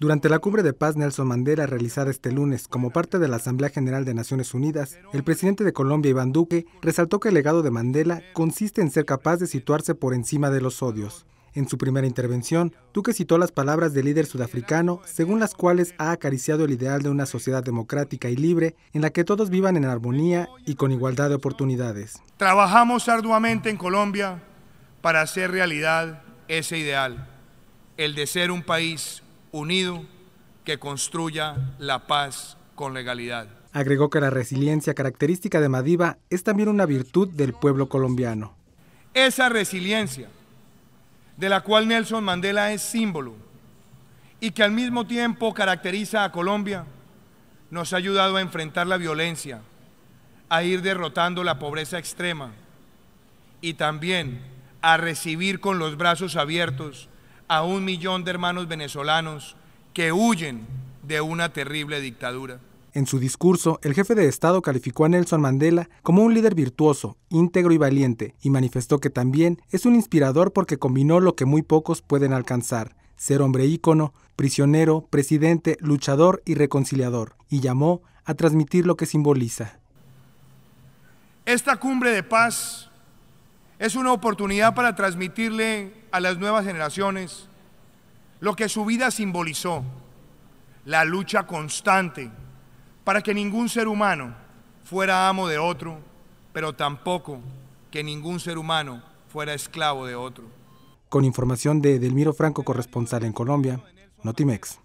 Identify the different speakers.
Speaker 1: Durante la cumbre de paz Nelson Mandela realizada este lunes como parte de la Asamblea General de Naciones Unidas, el presidente de Colombia, Iván Duque, resaltó que el legado de Mandela consiste en ser capaz de situarse por encima de los odios. En su primera intervención, Duque citó las palabras del líder sudafricano, según las cuales ha acariciado el ideal de una sociedad democrática y libre en la que todos vivan en armonía y con igualdad de oportunidades.
Speaker 2: Trabajamos arduamente en Colombia para hacer realidad ese ideal, el de ser un país unido que construya la paz con legalidad.
Speaker 1: Agregó que la resiliencia característica de Madiba es también una virtud del pueblo colombiano.
Speaker 2: Esa resiliencia, de la cual Nelson Mandela es símbolo y que al mismo tiempo caracteriza a Colombia, nos ha ayudado a enfrentar la violencia, a ir derrotando la pobreza extrema y también a recibir con los brazos abiertos a un millón de hermanos venezolanos que huyen de una terrible dictadura.
Speaker 1: En su discurso, el jefe de Estado calificó a Nelson Mandela como un líder virtuoso, íntegro y valiente, y manifestó que también es un inspirador porque combinó lo que muy pocos pueden alcanzar, ser hombre ícono, prisionero, presidente, luchador y reconciliador, y llamó a transmitir lo que simboliza.
Speaker 2: Esta cumbre de paz es una oportunidad para transmitirle a las nuevas generaciones lo que su vida simbolizó, la lucha constante para que ningún ser humano fuera amo de otro, pero tampoco que ningún ser humano fuera esclavo de otro.
Speaker 1: Con información de Delmiro Franco, corresponsal en Colombia, Notimex.